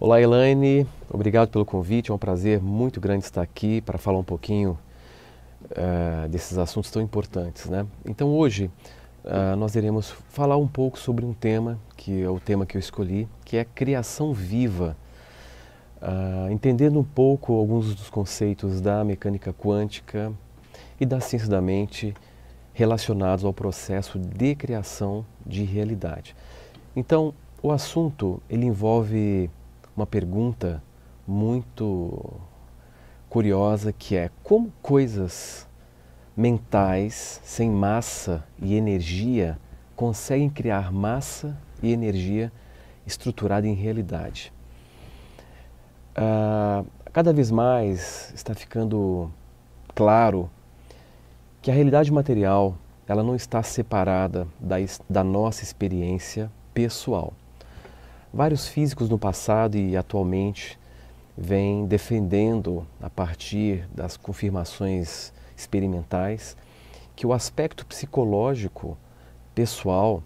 Olá, Elaine. Obrigado pelo convite. É um prazer muito grande estar aqui para falar um pouquinho uh, desses assuntos tão importantes, né? Então, hoje uh, nós iremos falar um pouco sobre um tema que é o tema que eu escolhi, que é a criação viva. Uh, entendendo um pouco alguns dos conceitos da mecânica quântica e da ciência da mente relacionados ao processo de criação de realidade. Então, o assunto ele envolve uma pergunta muito curiosa que é como coisas mentais sem massa e energia conseguem criar massa e energia estruturada em realidade. Ah, cada vez mais está ficando claro que a realidade material ela não está separada da, da nossa experiência pessoal. Vários físicos no passado e atualmente vêm defendendo, a partir das confirmações experimentais, que o aspecto psicológico pessoal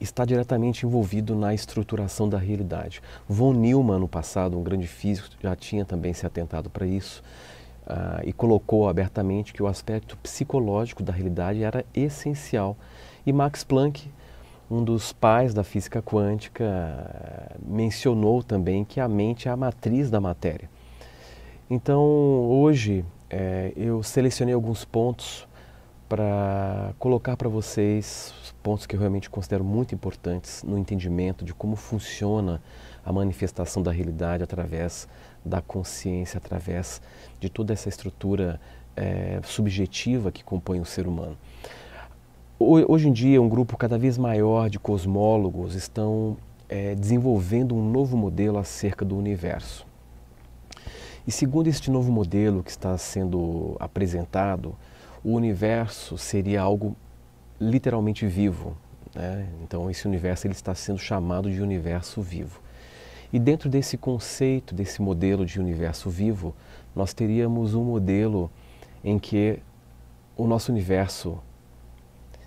está diretamente envolvido na estruturação da realidade. Von Neumann, no passado, um grande físico, já tinha também se atentado para isso uh, e colocou abertamente que o aspecto psicológico da realidade era essencial. E Max Planck um dos pais da física quântica eh, mencionou também que a mente é a matriz da matéria. Então, hoje é, eu selecionei alguns pontos para colocar para vocês pontos que eu realmente considero muito importantes no entendimento de como funciona a manifestação da realidade através da consciência, através de toda essa estrutura é, subjetiva que compõe o ser humano. Hoje em dia, um grupo cada vez maior de cosmólogos estão é, desenvolvendo um novo modelo acerca do universo. E segundo este novo modelo que está sendo apresentado, o universo seria algo literalmente vivo. Né? Então, esse universo ele está sendo chamado de universo vivo. E dentro desse conceito, desse modelo de universo vivo, nós teríamos um modelo em que o nosso universo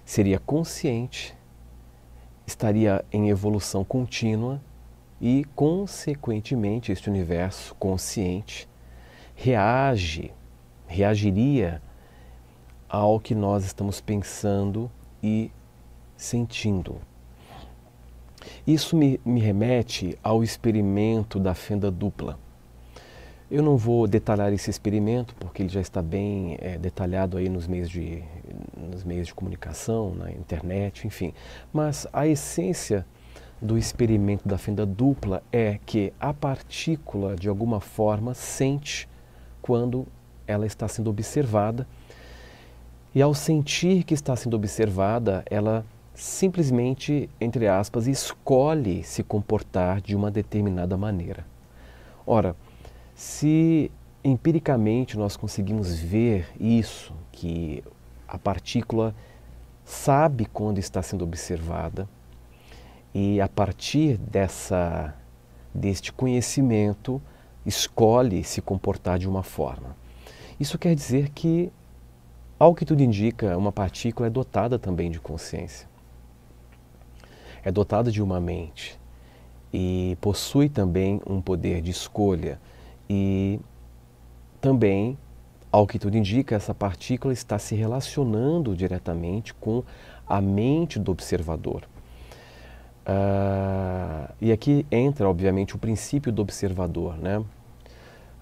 seria consciente, estaria em evolução contínua e, consequentemente, este universo consciente reage, reagiria ao que nós estamos pensando e sentindo. Isso me, me remete ao experimento da fenda dupla. Eu não vou detalhar esse experimento, porque ele já está bem é, detalhado aí nos meios de nos meios de comunicação, na internet, enfim. Mas a essência do experimento da fenda dupla é que a partícula, de alguma forma, sente quando ela está sendo observada. E ao sentir que está sendo observada, ela simplesmente, entre aspas, escolhe se comportar de uma determinada maneira. Ora, se empiricamente nós conseguimos ver isso, que a partícula sabe quando está sendo observada e a partir dessa deste conhecimento escolhe se comportar de uma forma. Isso quer dizer que ao que tudo indica, uma partícula é dotada também de consciência. É dotada de uma mente e possui também um poder de escolha e também ao que tudo indica, essa partícula está se relacionando diretamente com a mente do observador. Uh, e aqui entra, obviamente, o princípio do observador, né?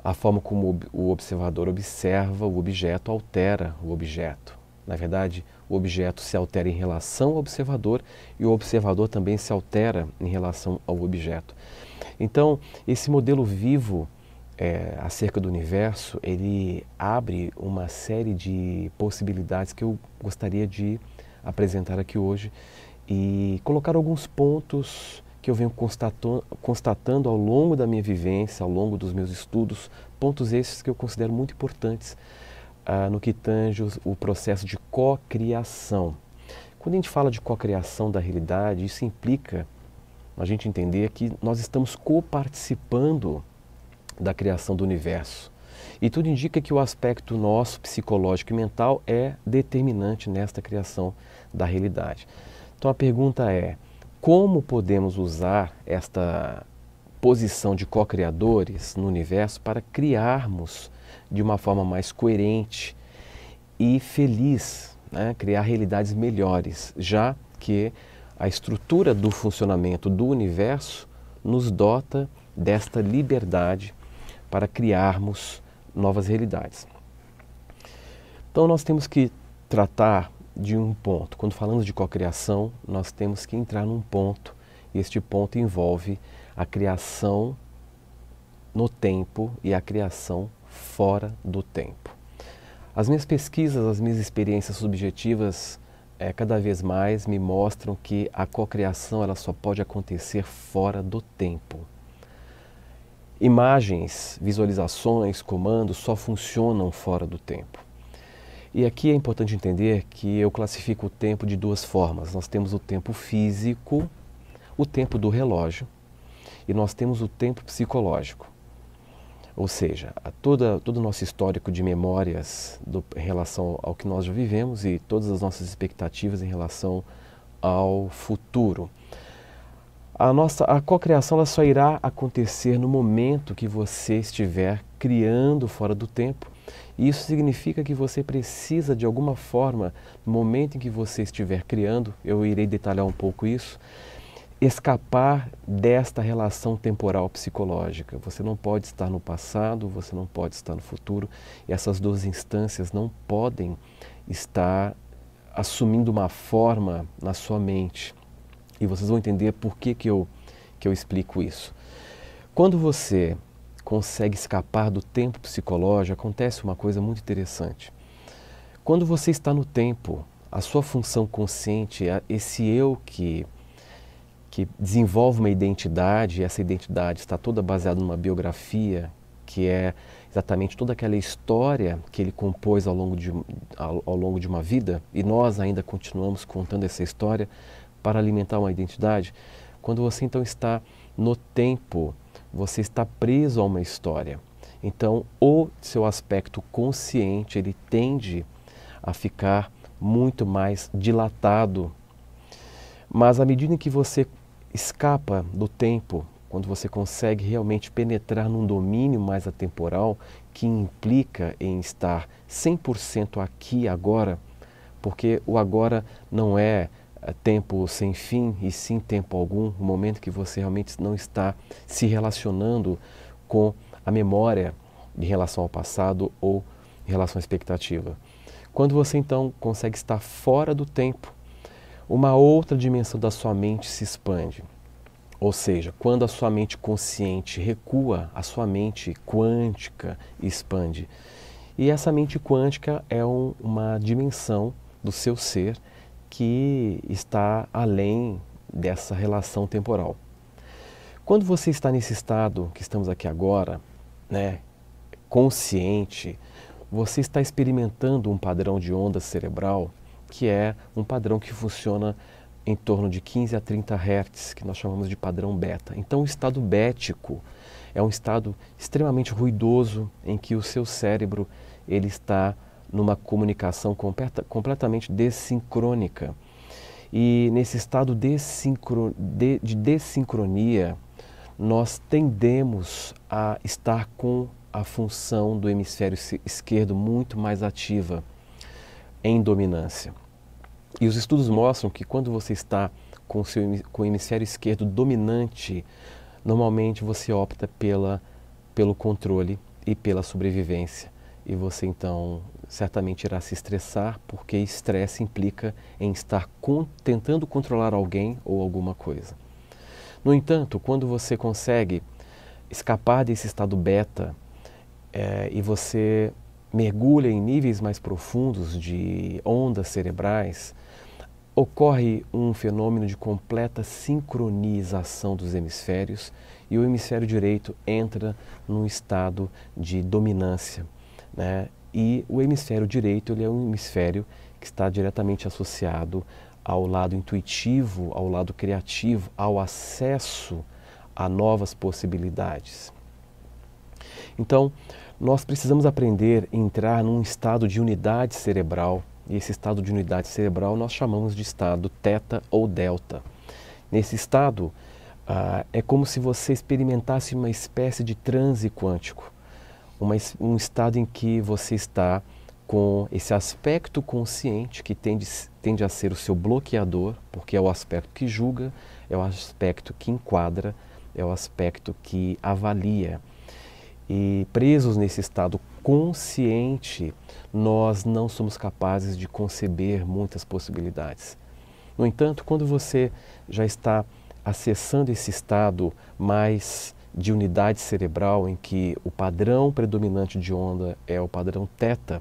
A forma como o observador observa o objeto altera o objeto. Na verdade, o objeto se altera em relação ao observador e o observador também se altera em relação ao objeto. Então, esse modelo vivo é, acerca do universo, ele abre uma série de possibilidades que eu gostaria de apresentar aqui hoje e colocar alguns pontos que eu venho constatando ao longo da minha vivência, ao longo dos meus estudos, pontos esses que eu considero muito importantes ah, no que tange o processo de cocriação. Quando a gente fala de cocriação da realidade, isso implica a gente entender que nós estamos coparticipando da criação do universo. E tudo indica que o aspecto nosso, psicológico e mental, é determinante nesta criação da realidade. Então a pergunta é: como podemos usar esta posição de co-criadores no universo para criarmos de uma forma mais coerente e feliz, né? criar realidades melhores, já que a estrutura do funcionamento do universo nos dota desta liberdade para criarmos novas realidades. Então nós temos que tratar de um ponto. Quando falamos de cocriação, nós temos que entrar num ponto. E este ponto envolve a criação no tempo e a criação fora do tempo. As minhas pesquisas, as minhas experiências subjetivas, é, cada vez mais me mostram que a cocriação ela só pode acontecer fora do tempo. Imagens, visualizações, comandos só funcionam fora do tempo. E aqui é importante entender que eu classifico o tempo de duas formas. Nós temos o tempo físico, o tempo do relógio, e nós temos o tempo psicológico. Ou seja, toda, todo o nosso histórico de memórias do, em relação ao que nós já vivemos e todas as nossas expectativas em relação ao futuro a nossa a cocriação ela só irá acontecer no momento que você estiver criando fora do tempo. E isso significa que você precisa de alguma forma, no momento em que você estiver criando, eu irei detalhar um pouco isso, escapar desta relação temporal psicológica. Você não pode estar no passado, você não pode estar no futuro, e essas duas instâncias não podem estar assumindo uma forma na sua mente e vocês vão entender por que, que, eu, que eu explico isso. Quando você consegue escapar do tempo psicológico, acontece uma coisa muito interessante. Quando você está no tempo, a sua função consciente, esse eu que, que desenvolve uma identidade, e essa identidade está toda baseada numa biografia, que é exatamente toda aquela história que ele compôs ao longo de, ao, ao longo de uma vida, e nós ainda continuamos contando essa história, para alimentar uma identidade, quando você então está no tempo, você está preso a uma história. Então, o seu aspecto consciente, ele tende a ficar muito mais dilatado. Mas à medida em que você escapa do tempo, quando você consegue realmente penetrar num domínio mais atemporal, que implica em estar 100% aqui agora, porque o agora não é eh, tempo sem fim e sim tempo algum, o momento que você realmente não está se relacionando com a memória em relação ao passado ou em relação à expectativa. Quando você então consegue estar fora do tempo, uma outra dimensão da sua mente se expande. Ou seja, quando a sua mente consciente recua, a sua mente quântica expande. E essa mente quântica é um, uma dimensão do seu ser que está além dessa relação temporal. Quando você está nesse estado que estamos aqui agora, né, consciente, você está experimentando um padrão de onda cerebral que é um padrão que funciona em torno de 15 a 30 Hz, que nós chamamos de padrão beta. Então, o estado bético é um estado extremamente ruidoso em que o seu cérebro ele está numa comunicação completa, completamente dessincrônica. E nesse estado de, de dessincronia, nós tendemos a estar com a função do hemisfério esquerdo muito mais ativa em dominância. E os estudos mostram que quando você está com o, seu, com o hemisfério esquerdo dominante, normalmente você opta pela, pelo controle e pela sobrevivência e você então certamente irá se estressar, porque estresse implica em estar con tentando controlar alguém ou alguma coisa. No entanto, quando você consegue escapar desse estado beta é, e você mergulha em níveis mais profundos de ondas cerebrais, ocorre um fenômeno de completa sincronização dos hemisférios e o hemisfério direito entra num estado de dominância. Né? E o hemisfério direito ele é um hemisfério que está diretamente associado ao lado intuitivo, ao lado criativo, ao acesso a novas possibilidades. Então, nós precisamos aprender a entrar num estado de unidade cerebral, e esse estado de unidade cerebral nós chamamos de estado teta ou delta. Nesse estado, ah, é como se você experimentasse uma espécie de transe quântico uma, um estado em que você está com esse aspecto consciente que tende, tende a ser o seu bloqueador, porque é o aspecto que julga, é o aspecto que enquadra, é o aspecto que avalia. E presos nesse estado consciente, nós não somos capazes de conceber muitas possibilidades. No entanto, quando você já está acessando esse estado mais de unidade cerebral em que o padrão predominante de onda é o padrão θ,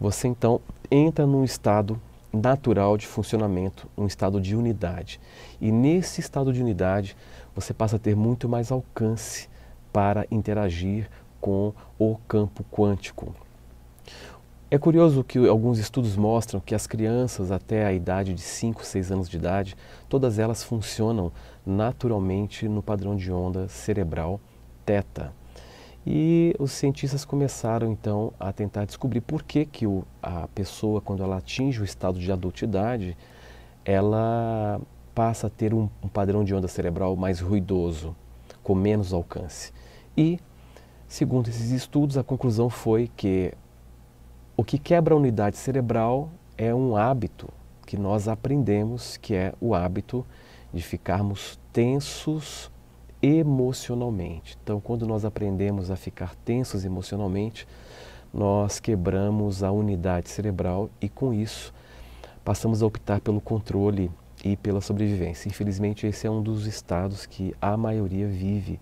você então entra num estado natural de funcionamento, um estado de unidade. E nesse estado de unidade, você passa a ter muito mais alcance para interagir com o campo quântico. É curioso que alguns estudos mostram que as crianças até a idade de 5, 6 anos de idade, todas elas funcionam naturalmente no padrão de onda cerebral teta. E os cientistas começaram então a tentar descobrir por que, que o, a pessoa, quando ela atinge o estado de adultidade, ela passa a ter um, um padrão de onda cerebral mais ruidoso, com menos alcance. E, segundo esses estudos, a conclusão foi que o que quebra a unidade cerebral é um hábito que nós aprendemos, que é o hábito de ficarmos tensos emocionalmente. Então, quando nós aprendemos a ficar tensos emocionalmente, nós quebramos a unidade cerebral e, com isso, passamos a optar pelo controle e pela sobrevivência. Infelizmente, esse é um dos estados que a maioria vive.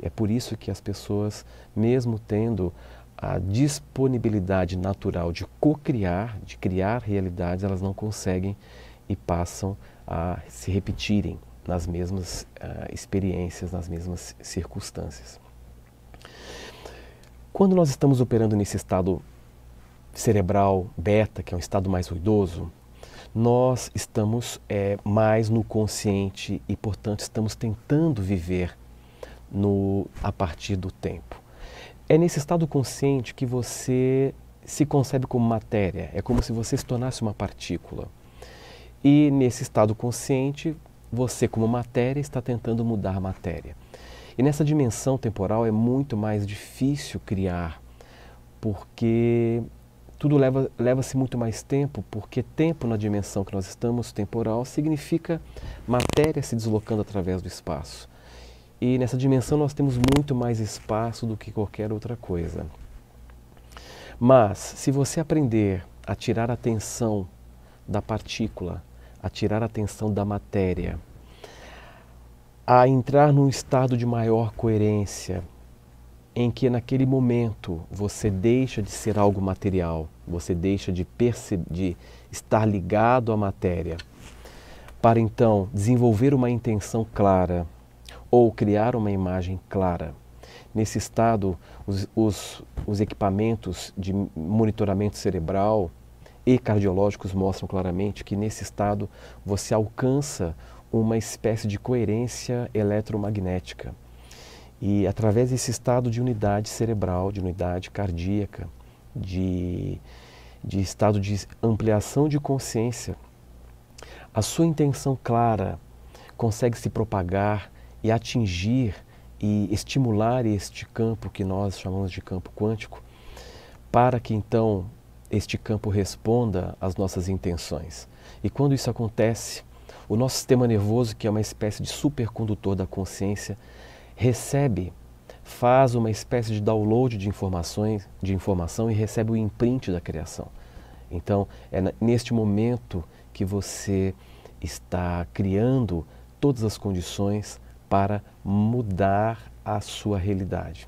É por isso que as pessoas, mesmo tendo a disponibilidade natural de co-criar, de criar realidades, elas não conseguem e passam a se repetirem nas mesmas uh, experiências, nas mesmas circunstâncias. Quando nós estamos operando nesse estado cerebral beta, que é um estado mais ruidoso, nós estamos é, mais no consciente e, portanto, estamos tentando viver no, a partir do tempo. É nesse estado consciente que você se concebe como matéria, é como se você se tornasse uma partícula. E nesse estado consciente, você, como matéria, está tentando mudar a matéria. E nessa dimensão temporal é muito mais difícil criar, porque tudo leva-se leva muito mais tempo, porque tempo na dimensão que nós estamos, temporal, significa matéria se deslocando através do espaço. E nessa dimensão nós temos muito mais espaço do que qualquer outra coisa. Mas se você aprender a tirar a atenção da partícula, a tirar a atenção da matéria, a entrar num estado de maior coerência, em que naquele momento você deixa de ser algo material, você deixa de, de estar ligado à matéria, para então desenvolver uma intenção clara, ou criar uma imagem clara. Nesse estado, os, os, os equipamentos de monitoramento cerebral e cardiológicos mostram claramente que nesse estado você alcança uma espécie de coerência eletromagnética. E através desse estado de unidade cerebral, de unidade cardíaca, de, de estado de ampliação de consciência, a sua intenção clara consegue se propagar e atingir e estimular este campo que nós chamamos de campo quântico, para que então este campo responda às nossas intenções. E quando isso acontece, o nosso sistema nervoso, que é uma espécie de supercondutor da consciência, recebe, faz uma espécie de download de informações, de informação e recebe o imprint da criação. Então, é neste momento que você está criando todas as condições para mudar a sua realidade.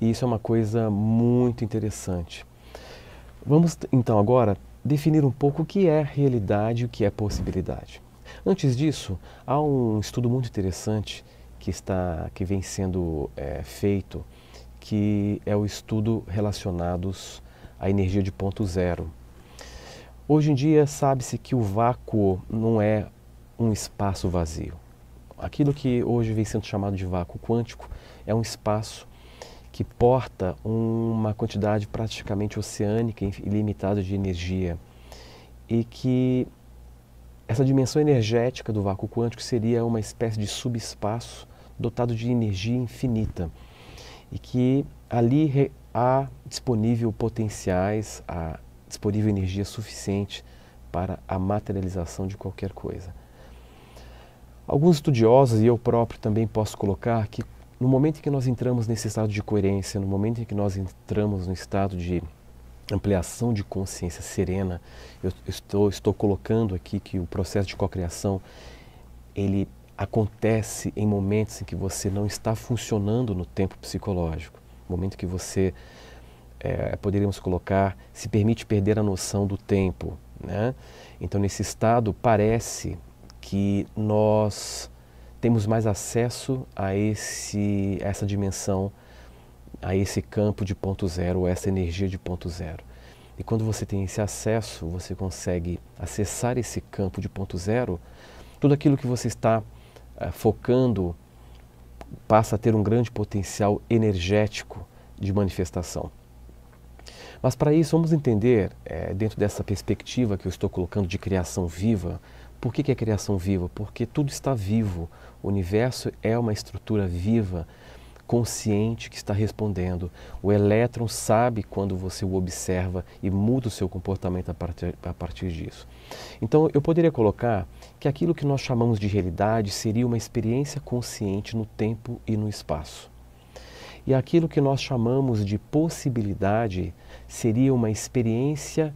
E isso é uma coisa muito interessante. Vamos então agora definir um pouco o que é realidade e o que é possibilidade. Antes disso, há um estudo muito interessante que está que vem sendo é, feito, que é o estudo relacionados à energia de ponto zero. Hoje em dia sabe-se que o vácuo não é um espaço vazio aquilo que hoje vem sendo chamado de vácuo quântico é um espaço que porta uma quantidade praticamente oceânica e ilimitada de energia e que essa dimensão energética do vácuo quântico seria uma espécie de subespaço dotado de energia infinita e que ali há disponível potenciais, há disponível energia suficiente para a materialização de qualquer coisa. Alguns estudiosos e eu próprio também posso colocar que no momento em que nós entramos nesse estado de coerência, no momento em que nós entramos no estado de ampliação de consciência serena, eu estou, estou colocando aqui que o processo de cocriação ele acontece em momentos em que você não está funcionando no tempo psicológico, momento que você é, poderíamos colocar se permite perder a noção do tempo, né? Então nesse estado parece que nós temos mais acesso a, esse, essa dimensão, a esse campo de ponto zero, essa energia de ponto zero. E quando você tem esse acesso, você consegue acessar esse campo de ponto zero, tudo aquilo que você está uh, focando passa a ter um grande potencial energético de manifestação. Mas para isso, vamos entender, é, dentro dessa perspectiva que eu estou colocando de criação viva, por que, que é criação viva? Porque tudo está vivo. O universo é uma estrutura viva, consciente, que está respondendo. O elétron sabe quando você o observa e muda o seu comportamento a partir, a partir disso. Então, eu poderia colocar que aquilo que nós chamamos de realidade seria uma experiência consciente no tempo e no espaço. E aquilo que nós chamamos de possibilidade seria uma experiência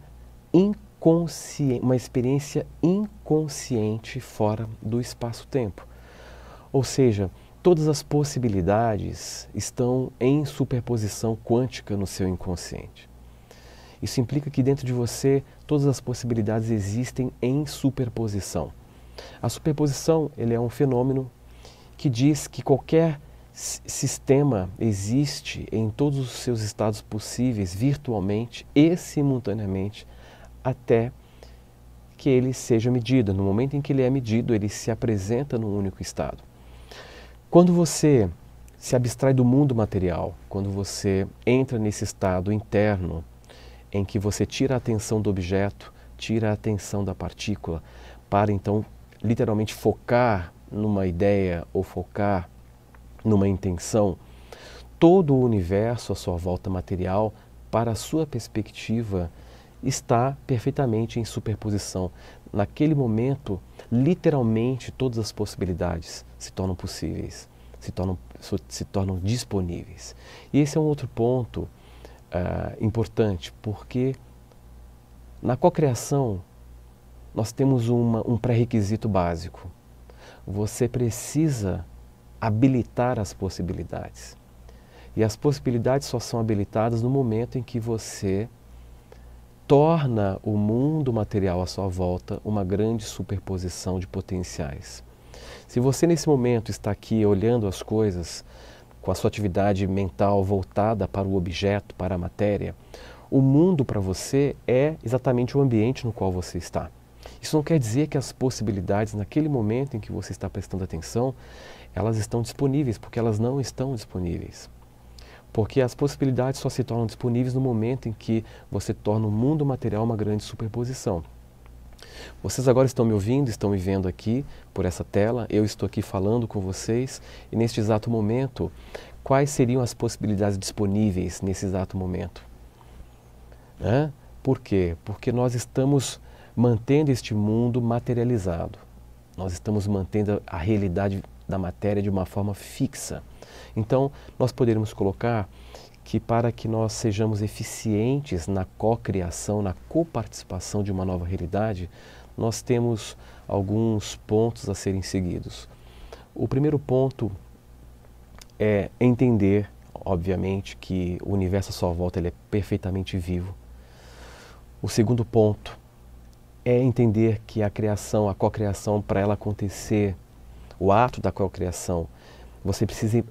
inconsciente consciente, uma experiência inconsciente fora do espaço-tempo. Ou seja, todas as possibilidades estão em superposição quântica no seu inconsciente. Isso implica que dentro de você todas as possibilidades existem em superposição. A superposição ele é um fenômeno que diz que qualquer sistema existe em todos os seus estados possíveis, virtualmente e simultaneamente, até que ele seja medido. No momento em que ele é medido, ele se apresenta num único estado. Quando você se abstrai do mundo material, quando você entra nesse estado interno em que você tira a atenção do objeto, tira a atenção da partícula, para então literalmente focar numa ideia ou focar numa intenção, todo o universo à sua volta material, para a sua perspectiva, está perfeitamente em superposição. Naquele momento, literalmente todas as possibilidades se tornam possíveis, se tornam, se tornam disponíveis. E esse é um outro ponto uh, importante, porque na cocriação nós temos uma, um pré-requisito básico. Você precisa habilitar as possibilidades. E as possibilidades só são habilitadas no momento em que você torna o mundo material à sua volta uma grande superposição de potenciais. Se você nesse momento está aqui olhando as coisas com a sua atividade mental voltada para o objeto, para a matéria, o mundo para você é exatamente o ambiente no qual você está. Isso não quer dizer que as possibilidades naquele momento em que você está prestando atenção, elas estão disponíveis, porque elas não estão disponíveis. Porque as possibilidades só se tornam disponíveis no momento em que você torna o mundo material uma grande superposição. Vocês agora estão me ouvindo, estão me vendo aqui por essa tela, eu estou aqui falando com vocês e neste exato momento, quais seriam as possibilidades disponíveis nesse exato momento? Por quê? Porque nós estamos mantendo este mundo materializado, nós estamos mantendo a realidade da matéria de uma forma fixa. Então, nós poderíamos colocar que para que nós sejamos eficientes na cocriação, na coparticipação de uma nova realidade, nós temos alguns pontos a serem seguidos. O primeiro ponto é entender, obviamente, que o universo à sua volta ele é perfeitamente vivo. O segundo ponto é entender que a criação, a cocriação, para ela acontecer, o ato da cocriação, você precisa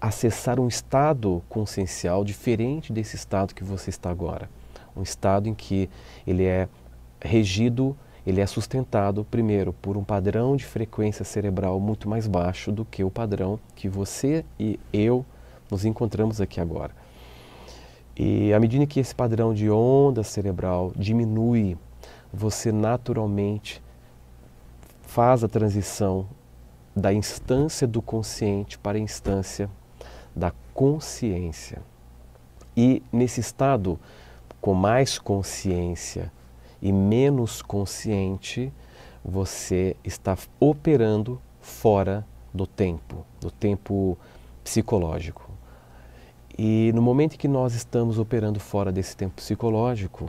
acessar um estado consciencial diferente desse estado que você está agora. Um estado em que ele é regido, ele é sustentado, primeiro, por um padrão de frequência cerebral muito mais baixo do que o padrão que você e eu nos encontramos aqui agora. E à medida que esse padrão de onda cerebral diminui, você naturalmente faz a transição da instância do consciente para a instância da consciência. E nesse estado com mais consciência e menos consciente, você está operando fora do tempo, do tempo psicológico. E no momento em que nós estamos operando fora desse tempo psicológico,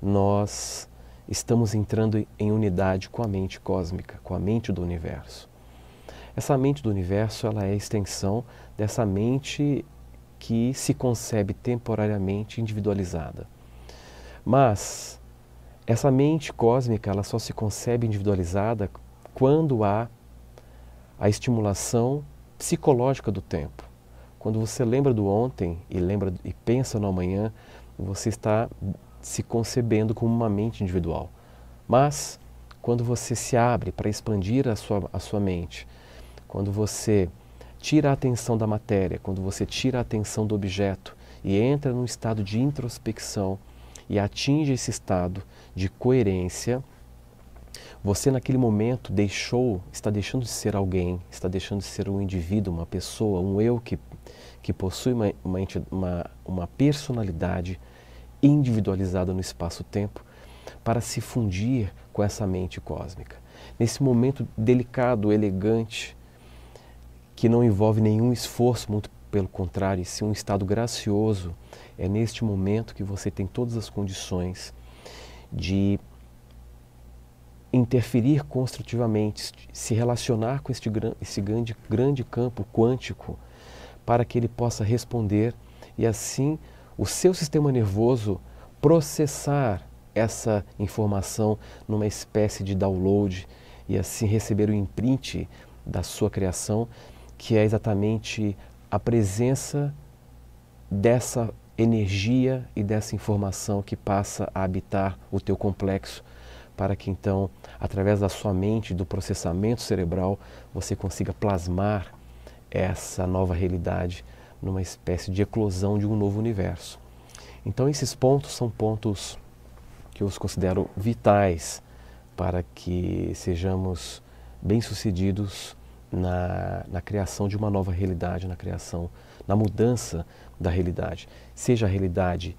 nós estamos entrando em unidade com a mente cósmica, com a mente do universo. Essa mente do universo, ela é a extensão dessa mente que se concebe temporariamente individualizada. Mas essa mente cósmica, ela só se concebe individualizada quando há a estimulação psicológica do tempo. Quando você lembra do ontem e lembra e pensa no amanhã, você está se concebendo como uma mente individual. Mas quando você se abre para expandir a sua, a sua mente, quando você tira a atenção da matéria, quando você tira a atenção do objeto e entra num estado de introspecção e atinge esse estado de coerência, você naquele momento deixou, está deixando de ser alguém, está deixando de ser um indivíduo, uma pessoa, um eu que, que possui uma, uma, uma personalidade individualizada no espaço-tempo para se fundir com essa mente cósmica. Nesse momento delicado, elegante, que não envolve nenhum esforço, muito pelo contrário, se um estado gracioso, é neste momento que você tem todas as condições de interferir construtivamente, se relacionar com este, esse grande, grande campo quântico, para que ele possa responder e assim o seu sistema nervoso processar essa informação numa espécie de download e assim receber o imprint da sua criação que é exatamente a presença dessa energia e dessa informação que passa a habitar o teu complexo, para que então, através da sua mente, do processamento cerebral, você consiga plasmar essa nova realidade numa espécie de eclosão de um novo universo. Então, esses pontos são pontos que eu os considero vitais para que sejamos bem-sucedidos na, na criação de uma nova realidade, na criação, na mudança da realidade. Seja a realidade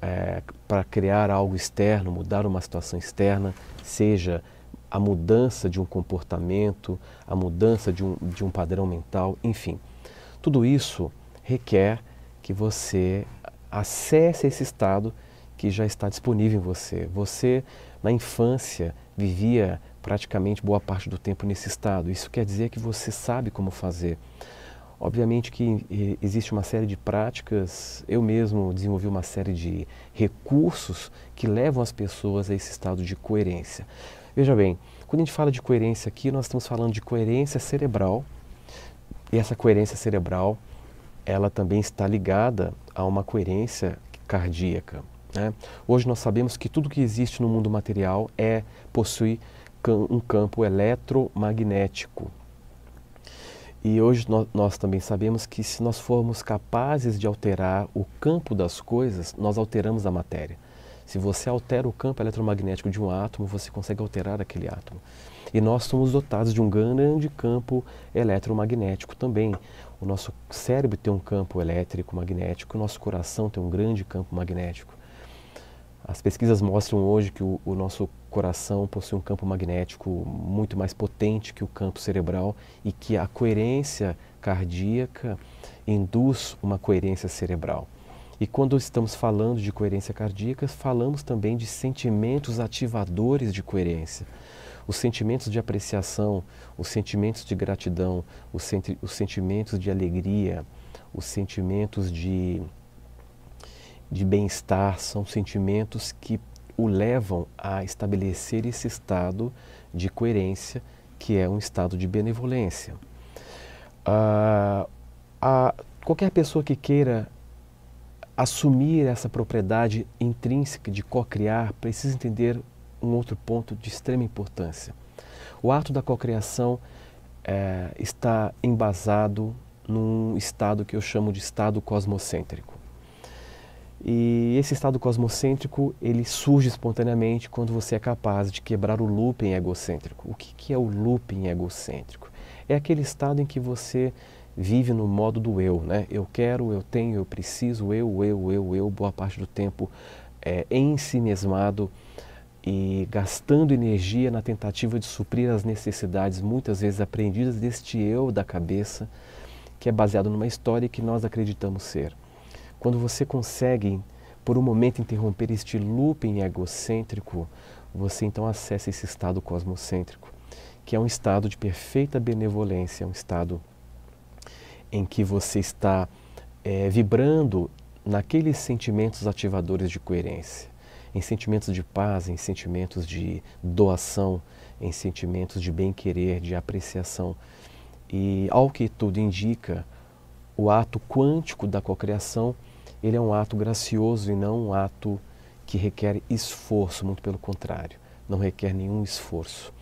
é, para criar algo externo, mudar uma situação externa, seja a mudança de um comportamento, a mudança de um, de um padrão mental, enfim. Tudo isso requer que você acesse esse estado que já está disponível em você. Você, na infância, vivia praticamente boa parte do tempo nesse estado. Isso quer dizer que você sabe como fazer. Obviamente que existe uma série de práticas, eu mesmo desenvolvi uma série de recursos que levam as pessoas a esse estado de coerência. Veja bem, quando a gente fala de coerência aqui, nós estamos falando de coerência cerebral, e essa coerência cerebral, ela também está ligada a uma coerência cardíaca. Né? Hoje nós sabemos que tudo que existe no mundo material é possui um campo eletromagnético. E hoje nós, também sabemos que se nós formos capazes de alterar o campo das coisas, nós alteramos a matéria. Se você altera o campo eletromagnético de um átomo, você consegue alterar aquele átomo. E nós somos dotados de um grande campo eletromagnético também. O nosso cérebro tem um campo elétrico magnético, o nosso coração tem um grande campo magnético. As pesquisas mostram hoje que o, o, nosso coração possui um campo magnético muito mais potente que o campo cerebral e que a coerência cardíaca induz uma coerência cerebral. E quando estamos falando de coerência cardíaca, falamos também de sentimentos ativadores de coerência. Os sentimentos de apreciação, os sentimentos de gratidão, os, senti os sentimentos de alegria, os sentimentos de de bem-estar, são sentimentos que o levam a estabelecer esse estado de coerência, que é um estado de benevolência. Ah, a, qualquer pessoa que queira assumir essa propriedade intrínseca de co-criar precisa entender um outro ponto de extrema importância. O ato da cocriação é, está embasado num estado que eu chamo de estado cosmocêntrico. E esse estado cosmocêntrico, ele surge espontaneamente quando você é capaz de quebrar o looping egocêntrico. O que, que é o looping egocêntrico? É aquele estado em que você vive no modo do eu, né? Eu quero, eu tenho, eu preciso, eu, eu, eu, eu, boa parte do tempo é, mesmado e gastando energia na tentativa de suprir as necessidades muitas vezes aprendidas deste eu da cabeça, que é baseado numa história que nós acreditamos ser. Quando você consegue, por um momento, interromper este looping egocêntrico, você então acessa esse estado cosmocêntrico, que é um estado de perfeita benevolência, um estado em que você está é, vibrando naqueles sentimentos ativadores de coerência, em sentimentos de paz, em sentimentos de doação, em sentimentos de bem-querer, de apreciação. E ao que tudo indica, o ato quântico da cocriação, ele é um ato gracioso e não um ato que requer esforço, muito pelo contrário, não requer nenhum esforço.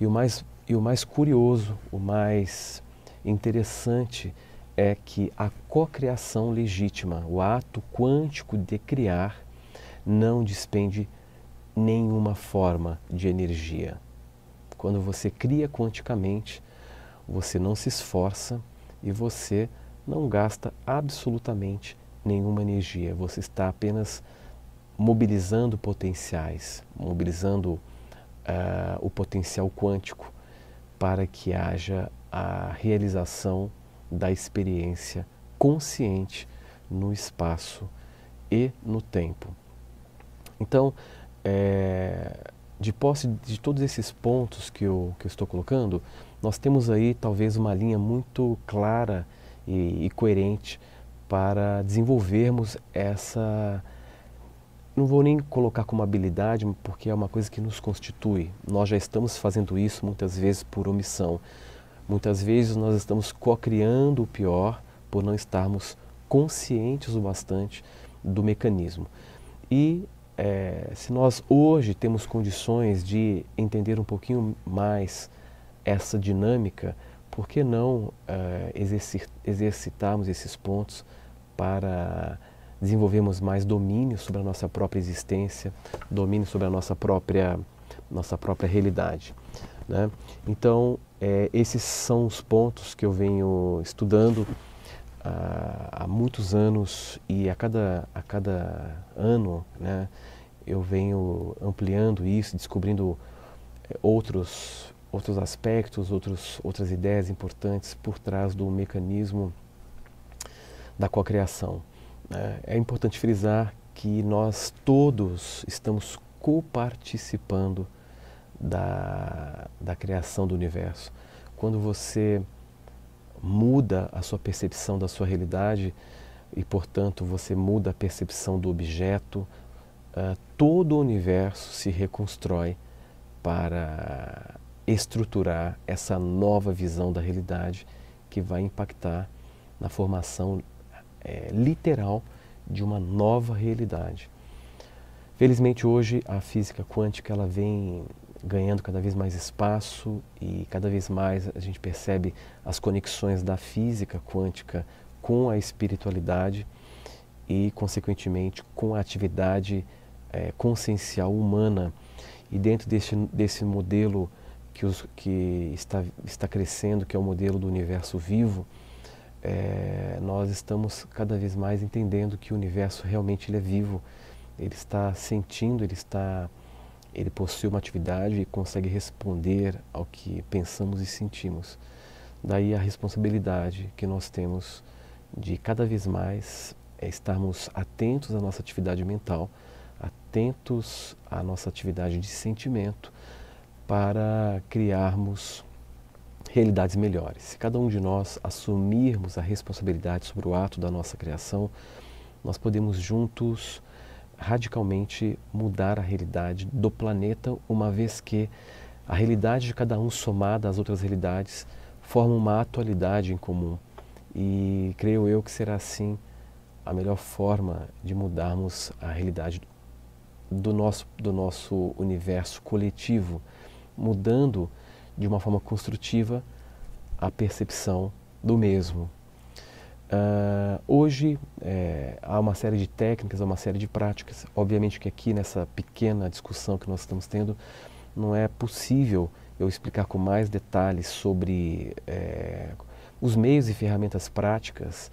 E o mais, e o mais curioso, o mais interessante é que a cocriação legítima, o ato quântico de criar, não despende nenhuma forma de energia. Quando você cria quanticamente, você não se esforça e você não gasta absolutamente nenhuma energia. Você está apenas mobilizando potenciais, mobilizando uh, o potencial quântico para que haja a realização da experiência consciente no espaço e no tempo. Então, é, de posse de todos esses pontos que eu, que eu estou colocando, nós temos aí talvez uma linha muito clara e, e coerente para desenvolvermos essa. Não vou nem colocar como habilidade, porque é uma coisa que nos constitui. Nós já estamos fazendo isso muitas vezes por omissão. Muitas vezes nós estamos co-criando o pior por não estarmos conscientes o bastante do mecanismo. E é, se nós hoje temos condições de entender um pouquinho mais essa dinâmica, por que não eh, exercitarmos esses pontos para desenvolvermos mais domínio sobre a nossa própria existência, domínio sobre a nossa própria, nossa própria realidade? Né? Então, é, esses são os pontos que eu venho estudando há, ah, há muitos anos e a cada, a cada ano né, eu venho ampliando isso, descobrindo eh, outros outros aspectos, outros, outras ideias importantes por trás do mecanismo da cocriação. Né? É importante frisar que nós todos estamos coparticipando da, da criação do universo. Quando você muda a sua percepção da sua realidade e, portanto, você muda a percepção do objeto, uh, todo o universo se reconstrói para estruturar essa nova visão da realidade que vai impactar na formação é, literal de uma nova realidade. Felizmente hoje a física quântica ela vem ganhando cada vez mais espaço e cada vez mais a gente percebe as conexões da física quântica com a espiritualidade e consequentemente com a atividade é, consciencial humana e dentro desse, desse modelo que, os, que está, está crescendo, que é o modelo do universo vivo, é, nós estamos cada vez mais entendendo que o universo realmente ele é vivo, ele está sentindo, ele está ele possui uma atividade e consegue responder ao que pensamos e sentimos. Daí a responsabilidade que nós temos de cada vez mais é estarmos atentos à nossa atividade mental, atentos à nossa atividade de sentimento, para criarmos realidades melhores. Se cada um de nós assumirmos a responsabilidade sobre o ato da nossa criação, nós podemos juntos radicalmente mudar a realidade do planeta, uma vez que a realidade de cada um somada às outras realidades forma uma atualidade em comum. E creio eu que será assim a melhor forma de mudarmos a realidade do nosso, do nosso universo coletivo mudando de uma forma construtiva a percepção do mesmo. Uh, hoje é, há uma série de técnicas, há uma série de práticas. Obviamente que aqui nessa pequena discussão que nós estamos tendo, não é possível eu explicar com mais detalhes sobre é, os meios e ferramentas práticas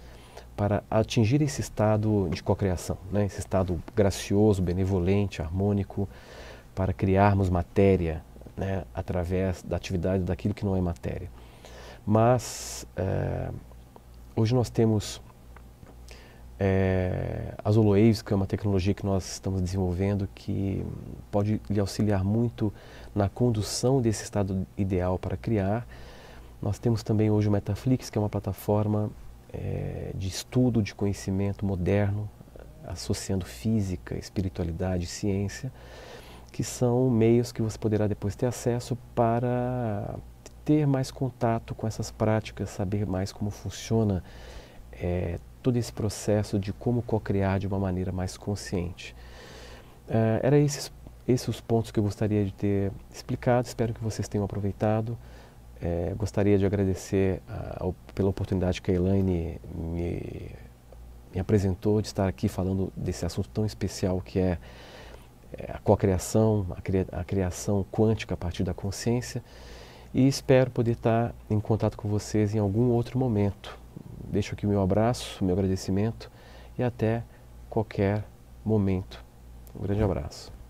para atingir esse estado de cocriação, né? esse estado gracioso, benevolente, harmônico, para criarmos matéria né, através da atividade daquilo que não é matéria. Mas é, hoje nós temos é, as holowaves, que é uma tecnologia que nós estamos desenvolvendo, que pode lhe auxiliar muito na condução desse estado ideal para criar. Nós temos também hoje o Metaflix, que é uma plataforma é, de estudo de conhecimento moderno, associando física, espiritualidade, ciência que são meios que você poderá depois ter acesso para ter mais contato com essas práticas, saber mais como funciona é, todo esse processo de como co-criar de uma maneira mais consciente. É, era esses, esses os pontos que eu gostaria de ter explicado, espero que vocês tenham aproveitado. É, gostaria de agradecer a, a, pela oportunidade que a Elaine me, me apresentou de estar aqui falando desse assunto tão especial que é é, a criação a criação quântica a partir da consciência. E espero poder estar em contato com vocês em algum outro momento. Deixo aqui o meu abraço, meu agradecimento e até qualquer momento. Um grande abraço.